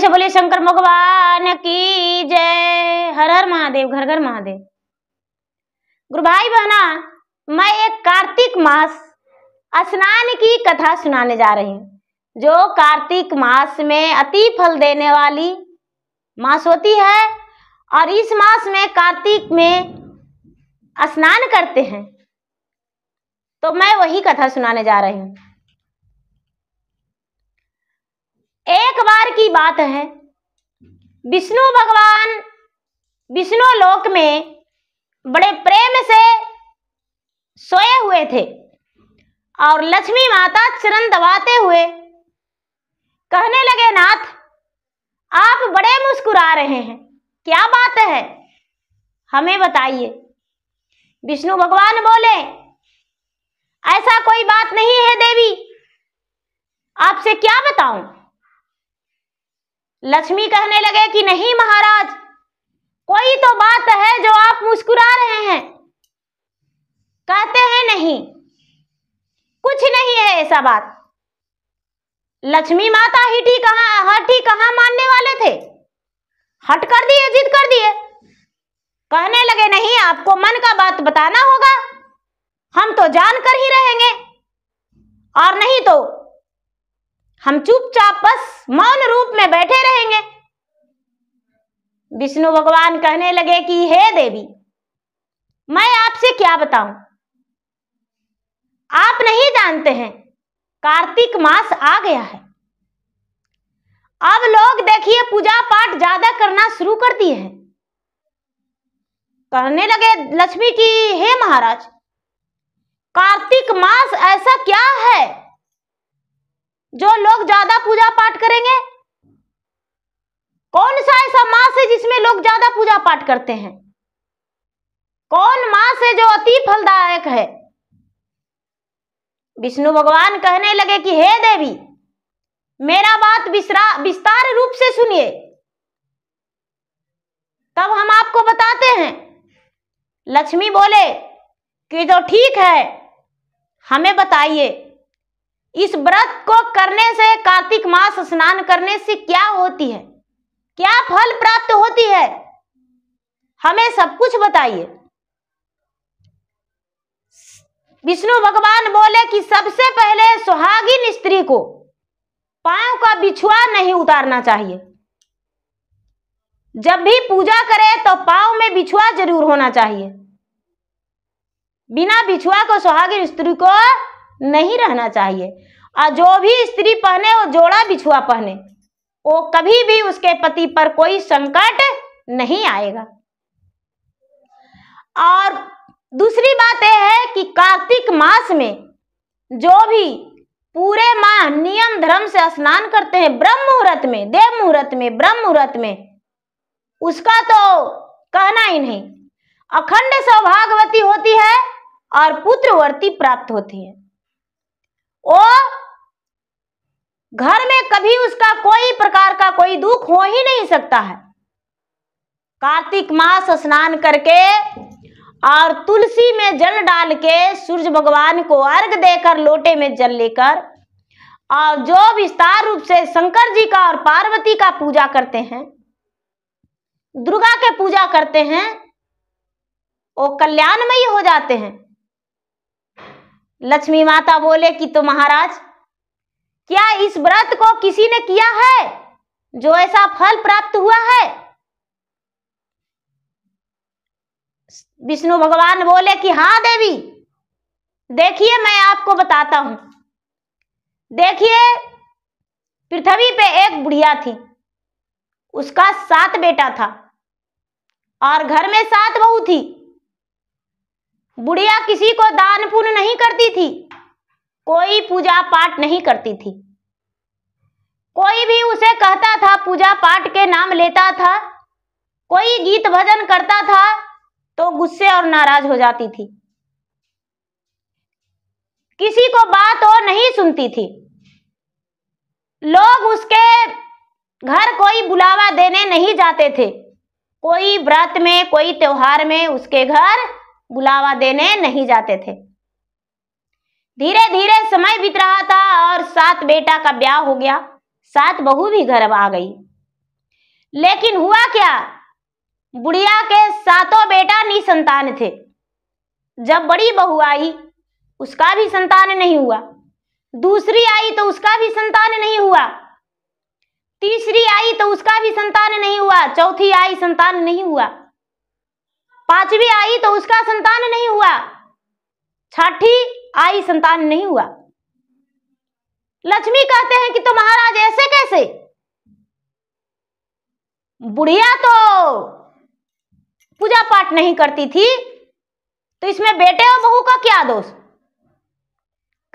से बोले शंकर भगवान की जय हर हर महादेव घर घर महादेव गुरु भाई बहना मैं एक कार्तिक मास स्नान की कथा सुनाने जा रही हूँ जो कार्तिक मास में अति फल देने वाली मास होती है और इस मास में कार्तिक में स्नान करते हैं तो मैं वही कथा सुनाने जा रही हूँ एक बार की बात है विष्णु भगवान विष्णु लोक में बड़े प्रेम से सोए हुए थे और लक्ष्मी माता चरण दबाते हुए कहने लगे नाथ आप बड़े मुस्कुरा रहे हैं क्या बात है हमें बताइए विष्णु भगवान बोले ऐसा कोई बात नहीं है देवी आपसे क्या बताऊं लक्ष्मी कहने लगे कि नहीं महाराज कोई तो बात है जो आप मुस्कुरा रहे हैं कहते हैं नहीं कुछ नहीं है ऐसा बात लक्ष्मी माता हिटी कहा हठी कहा मानने वाले थे हट कर दिए जिद कर दिए कहने लगे नहीं आपको मन का बात बताना होगा हम तो जान कर ही रहेंगे और नहीं तो हम चुपचाप बस मौन रूप में बैठे रहेंगे विष्णु भगवान कहने लगे कि हे देवी मैं आपसे क्या बताऊं आप नहीं जानते हैं कार्तिक मास आ गया है अब लोग देखिए पूजा पाठ ज्यादा करना शुरू कर दिए हैं कहने लगे लक्ष्मी की हे महाराज कार्तिक मास ऐसा क्या है जो लोग ज्यादा पूजा पाठ करेंगे कौन सा ऐसा मास है जिसमें लोग ज्यादा पूजा पाठ करते हैं कौन मास है जो अति फलदायक है विष्णु भगवान कहने लगे कि हे देवी मेरा बात विस्तार रूप से सुनिए तब हम आपको बताते हैं लक्ष्मी बोले कि तो ठीक है हमें बताइए इस व्रत को करने से कार्तिक मास स्नान करने से क्या होती है क्या फल प्राप्त होती है हमें सब कुछ बताइए विष्णु भगवान बोले कि सबसे पहले सुहागिन स्त्री को पांव का बिछुआ नहीं उतारना चाहिए जब भी पूजा करे तो पांव में बिछुआ जरूर होना चाहिए बिना बिछुआ को सुहागिन स्त्री को नहीं रहना चाहिए और जो भी स्त्री पहने वो जोड़ा बिछुआ पहने वो कभी भी उसके पति पर कोई संकट नहीं आएगा और दूसरी बात यह है कि कार्तिक मास में जो भी पूरे माह नियम धर्म से स्नान करते हैं ब्रह्म मुहूर्त में देव मुहूर्त में ब्रह्म मुहूर्त में उसका तो कहना ही नहीं अखंड सौभागवती होती है और पुत्रवर्ती प्राप्त होती है वो घर में कभी उसका कोई प्रकार का कोई दुख हो ही नहीं सकता है कार्तिक मास स्नान करके और तुलसी में जल डाल के सूर्य भगवान को अर्घ देकर लोटे में जल लेकर और जो विस्तार रूप से शंकर जी का और पार्वती का पूजा करते हैं दुर्गा के पूजा करते हैं वो कल्याणमयी हो जाते हैं लक्ष्मी माता बोले कि तो महाराज क्या इस व्रत को किसी ने किया है जो ऐसा फल प्राप्त हुआ है विष्णु भगवान बोले कि हाँ देवी देखिए मैं आपको बताता हूं देखिए पृथ्वी पे एक बुढ़िया थी उसका सात बेटा था और घर में सात बहू थी बुढ़िया किसी को दान पुण्य नहीं करती थी कोई पूजा पाठ नहीं करती थी कोई भी उसे कहता था पूजा पाठ के नाम लेता था कोई गीत भजन करता था तो गुस्से और नाराज हो जाती थी किसी को बात और नहीं सुनती थी लोग उसके घर कोई बुलावा देने नहीं जाते थे कोई व्रत में कोई त्योहार में उसके घर बुलावा देने नहीं जाते थे धीरे धीरे समय बीत रहा था और सात बेटा का ब्याह हो गया सात बहू भी घर आ गई लेकिन हुआ क्या बुढ़िया के सातों बेटा निसंतान थे जब बड़ी बहू आई उसका भी संतान नहीं हुआ दूसरी आई तो उसका भी संतान नहीं हुआ तीसरी आई तो उसका भी संतान नहीं हुआ चौथी आई संतान नहीं हुआ पांचवी आई तो उसका संतान नहीं हुआ छठी आई संतान नहीं हुआ लक्ष्मी कहते हैं कि तो महाराज ऐसे कैसे बुढ़िया तो पूजा पाठ नहीं करती थी तो इसमें बेटे और बहू का क्या दोष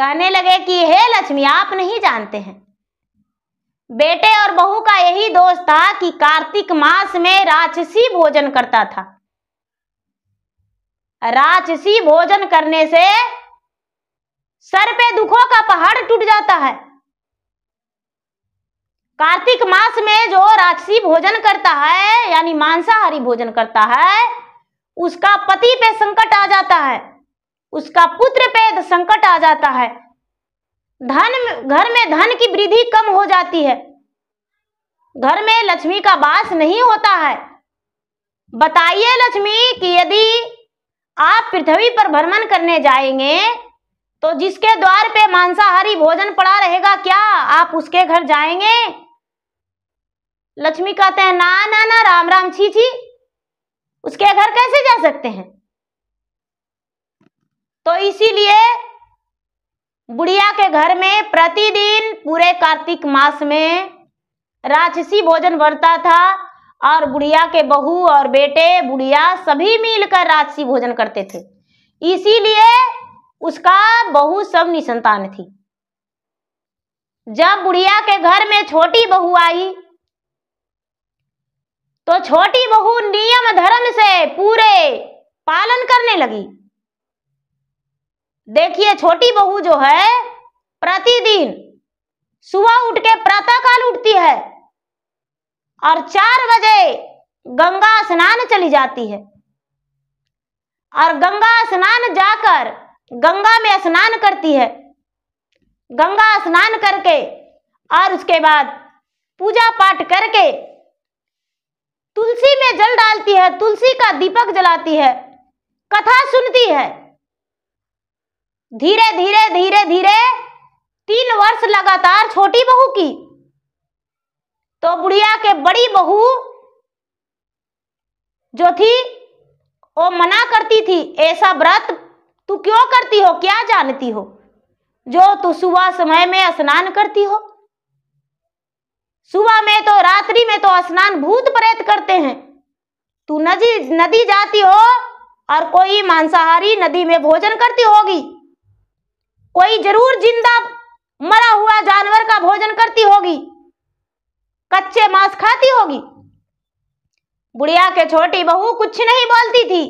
कहने लगे कि हे लक्ष्मी आप नहीं जानते हैं बेटे और बहू का यही दोष था कि कार्तिक मास में राक्षसी भोजन करता था राजसी भोजन करने से सर पे दुखों का पहाड़ टूट जाता है कार्तिक मास में जो राजसी भोजन करता है यानी मांसाहारी भोजन करता है उसका पति पे संकट आ जाता है उसका पुत्र पे संकट आ जाता है धन घर में धन की वृद्धि कम हो जाती है घर में लक्ष्मी का वास नहीं होता है बताइए लक्ष्मी कि यदि आप पृथ्वी पर भ्रमण करने जाएंगे तो जिसके द्वार पे मांसाहारी भोजन पड़ा रहेगा क्या आप उसके घर जाएंगे लक्ष्मी कहते हैं ना ना ना राम राम छी छी उसके घर कैसे जा सकते हैं तो इसीलिए बुढ़िया के घर में प्रतिदिन पूरे कार्तिक मास में राक्षसी भोजन बढ़ता था और बुढ़िया के बहू और बेटे बुढ़िया सभी मिलकर राजसी भोजन करते थे इसीलिए उसका बहू सब निसंतान थी जब बुढ़िया के घर में छोटी बहू आई तो छोटी बहू नियम धर्म से पूरे पालन करने लगी देखिए छोटी बहू जो है प्रतिदिन सुबह उठ के प्रातः काल उठती है और चार बजे गंगा स्नान चली जाती है और गंगा स्नान जाकर गंगा में स्नान करती है गंगा स्नान करके और उसके बाद पूजा पाठ करके तुलसी में जल डालती है तुलसी का दीपक जलाती है कथा सुनती है धीरे धीरे धीरे धीरे तीन वर्ष लगातार छोटी बहू की तो बुढ़िया के बड़ी बहू जो थी वो मना करती थी ऐसा व्रत तू क्यों करती हो क्या जानती हो जो तू सुबह समय में स्नान करती हो सुबह में तो रात्रि में तो स्नान भूत प्रेत करते हैं तू नदी नदी जाती हो और कोई मांसाहारी नदी में भोजन करती होगी कोई जरूर जिंदा मरा हुआ जानवर का भोजन करती होगी कच्चे मांस खाती होगी बुढ़िया के छोटी बहू कुछ नहीं बोलती थी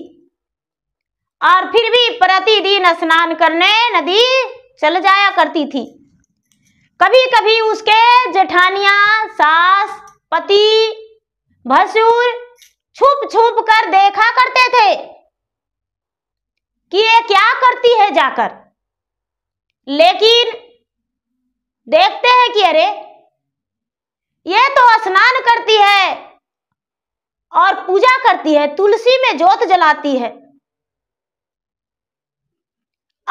और फिर भी प्रतिदिन स्नान करने नदी चल जाया करती थी कभी कभी उसके जेठानिया सास पति भसुर छुप छुप कर देखा करते थे कि ये क्या करती है जाकर लेकिन देखते हैं कि अरे ये तो स्नान करती है और पूजा करती है तुलसी में जोत जलाती है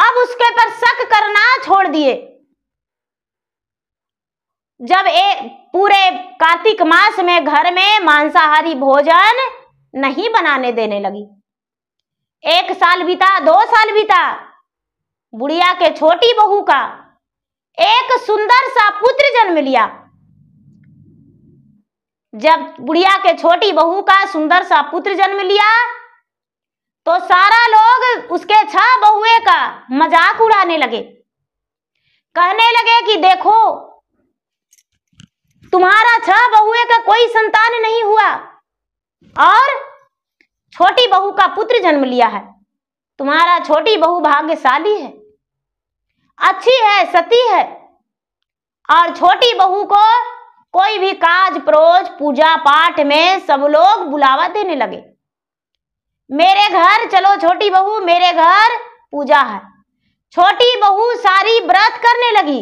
अब उसके पर शक करना छोड़ दिए जब ए, पूरे कार्तिक मास में घर में मांसाहारी भोजन नहीं बनाने देने लगी एक साल बीता दो साल बीता बुढ़िया के छोटी बहू का एक सुंदर सा पुत्र जन्म लिया जब बुढ़िया के छोटी बहू का सुंदर सा पुत्र जन्म लिया तो सारा लोग उसके छह बहुए का मजाक उड़ाने लगे कहने लगे कि देखो तुम्हारा छह बहुए का कोई संतान नहीं हुआ और छोटी बहू का पुत्र जन्म लिया है तुम्हारा छोटी बहू भाग्यशाली है अच्छी है सती है और छोटी बहू को कोई भी काज प्रोज पूजा पाठ में सब लोग बुलावा देने लगे मेरे घर चलो छोटी बहू मेरे घर पूजा है छोटी बहू सारी व्रत करने लगी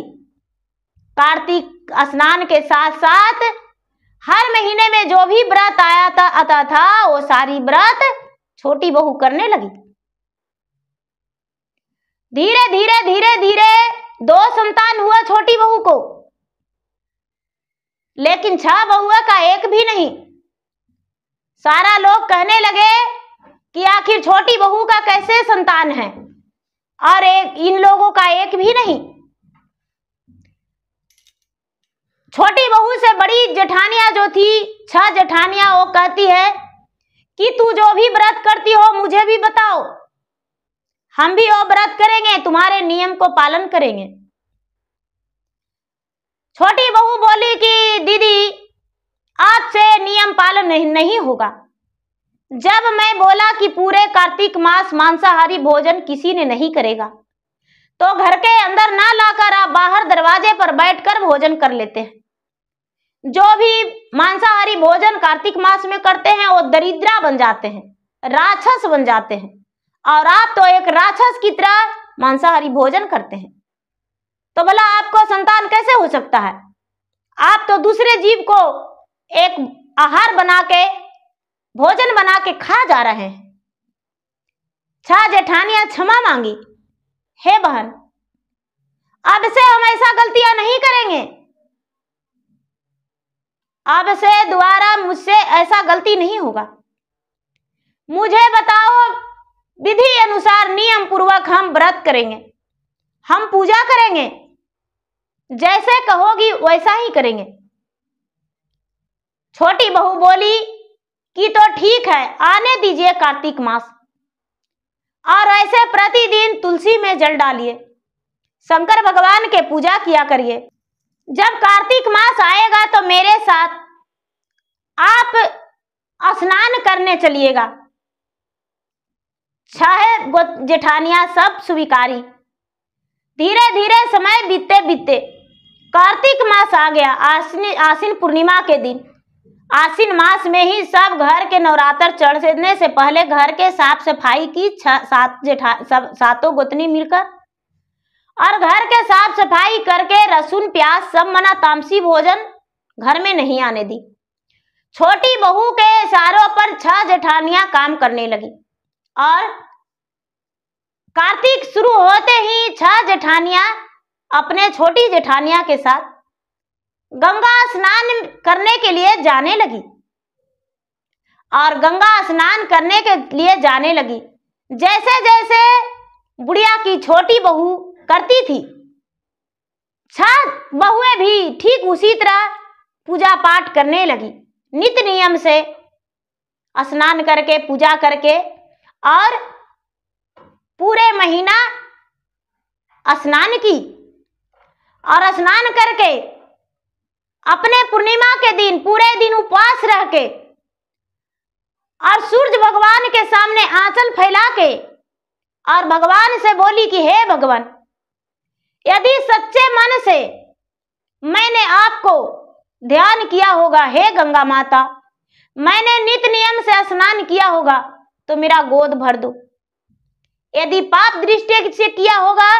कार्तिक स्नान के साथ साथ हर महीने में जो भी व्रत आया था आता था वो सारी व्रत छोटी बहू करने लगी धीरे धीरे धीरे धीरे दो संतान हुआ छोटी बहू को लेकिन छह बहुआ का एक भी नहीं सारा लोग कहने लगे कि आखिर छोटी बहू का कैसे संतान है और एक इन लोगों का एक भी नहीं छोटी बहू से बड़ी जेठानिया जो थी छह जेठानिया वो कहती है कि तू जो भी व्रत करती हो मुझे भी बताओ हम भी वो व्रत करेंगे तुम्हारे नियम को पालन करेंगे छोटी बहू बोली कि दीदी आज से नियम पालन नहीं, नहीं होगा जब मैं बोला कि पूरे कार्तिक मास मांसाहारी भोजन किसी ने नहीं करेगा तो घर के अंदर ना लाकर आप बाहर दरवाजे पर बैठकर भोजन कर लेते हैं जो भी मांसाहारी भोजन कार्तिक मास में करते हैं वो दरिद्रा बन जाते हैं राक्षस बन जाते हैं और आप तो एक राक्षस की तरह मांसाहारी भोजन करते हैं तो बोला आपको संतान कैसे हो सकता है आप तो दूसरे जीव को एक आहार बना के भोजन बना के खा जा रहे हैं छा जेठानिया क्षमा मांगी हे बहन अब से हम ऐसा गलतियां नहीं करेंगे अब से दोबारा मुझसे ऐसा गलती नहीं होगा मुझे बताओ विधि अनुसार नियम पूर्वक हम व्रत करेंगे हम पूजा करेंगे जैसे कहोगी वैसा ही करेंगे छोटी बहू बोली कि तो ठीक है आने दीजिए कार्तिक मास और ऐसे प्रतिदिन तुलसी में जल डालिए शंकर भगवान के पूजा किया करिए जब कार्तिक मास आएगा तो मेरे साथ आप स्नान करने चलिएगा छह जेठानिया सब स्वीकारी धीरे धीरे समय बीतते बीतते कार्तिक मास आ गया आसिन आसिन पूर्णिमा के दिन आसिन मास में ही सब घर के नवरात्र चढ़ने से पहले घर के साफ सफाई की सात जेठा सब सातों गोतनी मिलकर और घर के साफ सफाई करके रसून प्याज सब मना तामसी भोजन घर में नहीं आने दी छोटी बहू के इशारों पर छह जेठानियां काम करने लगी और कार्तिक शुरू होते ही छह जेठानियां अपने छोटी जेठानिया के साथ गंगा स्नान करने के लिए जाने लगी और गंगा स्नान करने के लिए जाने लगी जैसे जैसे बुढ़िया की छोटी बहू करती थी छह बहुएं भी ठीक उसी तरह पूजा पाठ करने लगी नित नियम से स्नान करके पूजा करके और पूरे महीना स्नान की और स्नान करके अपने पूर्णिमा के दिन पूरे दिन उपवास रह के और सूर्य भगवान के सामने आंचल फैला के और भगवान से बोली कि हे भगवान यदि सच्चे मन से मैंने आपको ध्यान किया होगा हे गंगा माता मैंने नित नियम से स्नान किया होगा तो मेरा गोद भर दो यदि पाप दृष्टि से किया होगा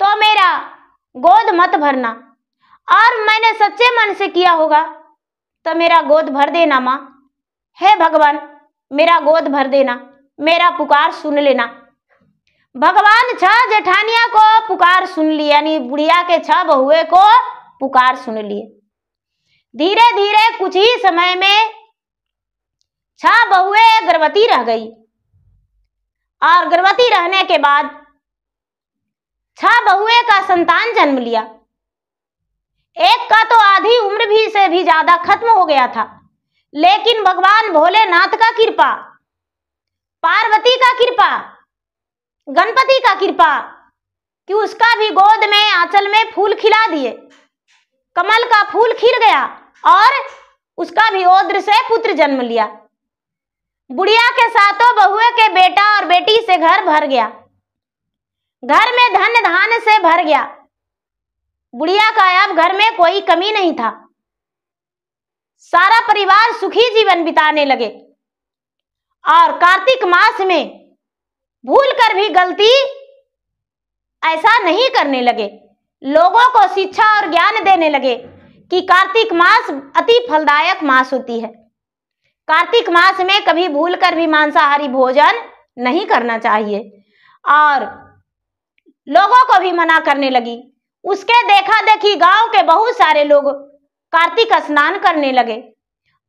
तो मेरा गोद मत भरना और मैंने सच्चे मन से किया होगा तो मेरा गोद भर देना माँ हे भगवान मेरा गोद भर देना मेरा पुकार सुन लेना भगवान छह जेठानिया को पुकार सुन ली यानी बुढ़िया के छह बहुए को पुकार सुन लिए धीरे धीरे कुछ ही समय में छ बहुए गर्भवती रह गई और गर्भवती रहने के बाद छह बहुए का संतान जन्म लिया एक का तो आधी उम्र भी से भी ज्यादा खत्म हो गया था लेकिन भगवान भोलेनाथ का कृपा पार्वती का कृपा गणपति का कृपा कि उसका भी गोद में आंचल में फूल खिला दिए कमल का फूल खिल गया और उसका भी ओद्र से पुत्र जन्म लिया बुढ़िया के साथों बहुए के बेटा और बेटी से घर भर गया घर में धन धान से भर गया बुढ़िया का अब घर में कोई कमी नहीं था सारा परिवार सुखी जीवन बिताने लगे और कार्तिक मास में भूलकर भी गलती ऐसा नहीं करने लगे लोगों को शिक्षा और ज्ञान देने लगे कि कार्तिक मास अति फलदायक मास होती है कार्तिक मास में कभी भूल कर भी मांसाहारी भोजन नहीं करना चाहिए और लोगों को भी मना करने लगी उसके देखा देखी गांव के बहुत सारे लोग कार्तिक स्नान करने लगे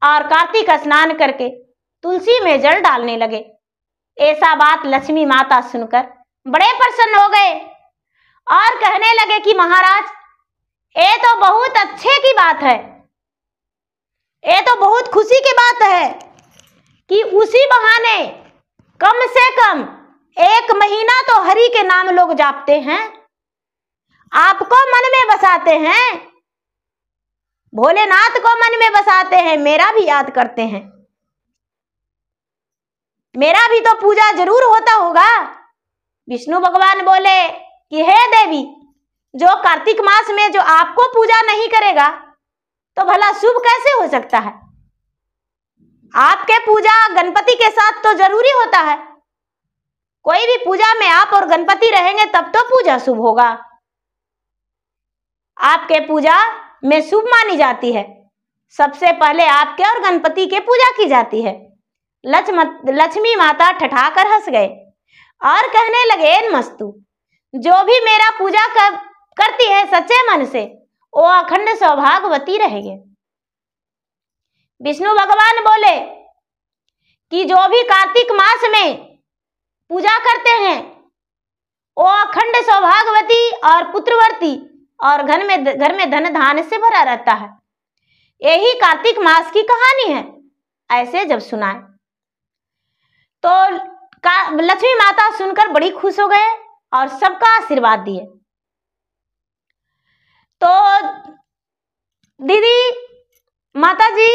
और कार्तिक स्नान करके तुलसी में जल डालने लगे ऐसा बात लक्ष्मी माता सुनकर बड़े प्रसन्न हो गए और कहने लगे कि महाराज ये तो बहुत अच्छे की बात है ये तो बहुत खुशी की बात है कि उसी बहाने कम से कम एक महीना तो हरि के नाम लोग जापते हैं आपको मन में बसाते हैं भोलेनाथ को मन में बसाते हैं मेरा भी याद करते हैं मेरा भी तो पूजा जरूर होता होगा विष्णु भगवान बोले कि हे देवी जो कार्तिक मास में जो आपको पूजा नहीं करेगा तो भला शुभ कैसे हो सकता है आपके पूजा गणपति के साथ तो जरूरी होता है कोई भी पूजा में आप और गणपति रहेंगे तब तो पूजा शुभ होगा आपके पूजा में शुभ मानी जाती है सबसे पहले आपके और गणपति के पूजा की जाती है लक्ष्मी माता ठठाकर हंस गए और कहने लगे मस्तु जो भी मेरा पूजा कर, करती है सच्चे मन से वो अखंड सौभाग्यवती रहेंगे विष्णु भगवान बोले कि जो भी कार्तिक मास में पूजा करते हैं वो अखंड सौभागवती और पुत्रवर्ती और घर में घर में धन धान से भरा रहता है यही कार्तिक मास की कहानी है ऐसे जब सुनाए तो लक्ष्मी माता सुनकर बड़ी खुश हो गए और सबका आशीर्वाद दिए तो दीदी माता जी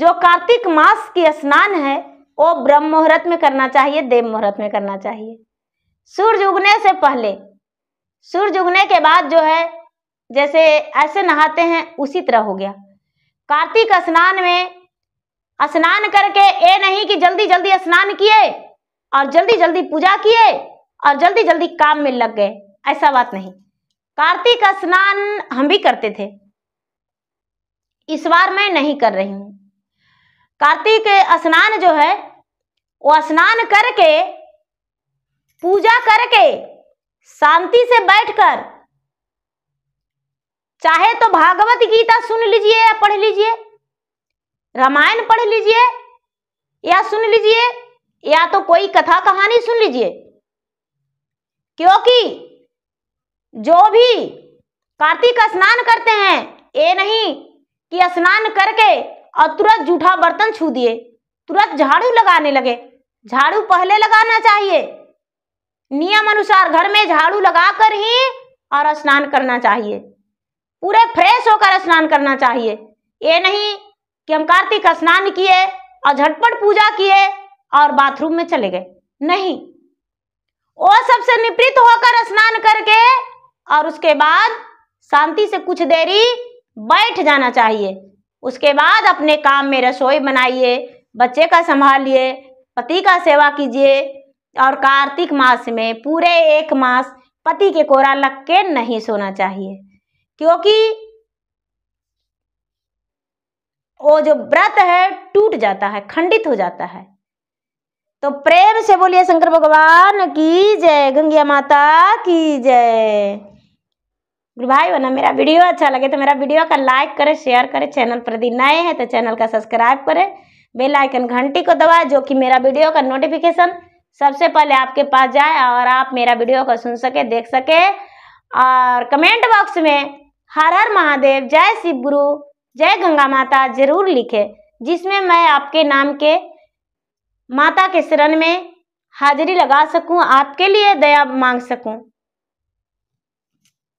जो कार्तिक मास की स्नान है वो ब्रह्म मुहूर्त में करना चाहिए देव मुहूर्त में करना चाहिए सूर्य उगने से पहले सूर्य उगने के बाद जो है जैसे ऐसे नहाते हैं उसी तरह हो गया कार्तिक स्नान में स्नान करके ये नहीं कि जल्दी जल्दी स्नान किए और जल्दी जल्दी पूजा किए और जल्दी जल्दी काम में लग गए ऐसा बात नहीं कार्तिक स्नान हम भी करते थे इस बार मैं नहीं कर रही हूं कार्तिक स्नान जो है वो स्नान करके पूजा करके शांति से बैठकर चाहे तो भागवत गीता सुन लीजिए या पढ़ लीजिए रामायण पढ़ लीजिए या सुन लीजिए या तो कोई कथा कहानी सुन लीजिए क्योंकि जो भी कार्तिक स्नान करते हैं ये नहीं कि स्नान करके और तुरंत जूठा बर्तन छू दिए तुरंत झाड़ू लगाने लगे झाड़ू पहले लगाना चाहिए नियम अनुसार घर में झाड़ू लगाकर ही और स्नान करना चाहिए पूरे फ्रेश होकर स्नान करना चाहिए ये नहीं कि हम कार्तिक स्नान किए और झटपट पूजा किए और बाथरूम में चले गए नहीं वो सबसे निपृत होकर स्नान करके और उसके बाद शांति से कुछ देरी बैठ जाना चाहिए उसके बाद अपने काम में रसोई बनाइए बच्चे का संभालिए पति का सेवा कीजिए और कार्तिक मास में पूरे एक मास पति के कोरा लग के नहीं सोना चाहिए क्योंकि वो जो व्रत है टूट जाता है खंडित हो जाता है तो प्रेम से बोलिए शंकर भगवान की जय गंगिया माता की जय भाई बहना मेरा वीडियो अच्छा लगे तो मेरा वीडियो का लाइक करें शेयर करें चैनल पर यदि नए हैं तो चैनल का सब्सक्राइब करें बेल आइकन घंटी को दबाएं जो कि मेरा वीडियो का नोटिफिकेशन सबसे पहले आपके पास जाए और आप मेरा वीडियो को सुन सके देख सके और कमेंट बॉक्स में हर हर महादेव जय शिव गुरु जय गंगा माता जरूर लिखे जिसमें मैं आपके नाम के माता के शरण में हाजिरी लगा सकूं आपके लिए दया मांग सकूं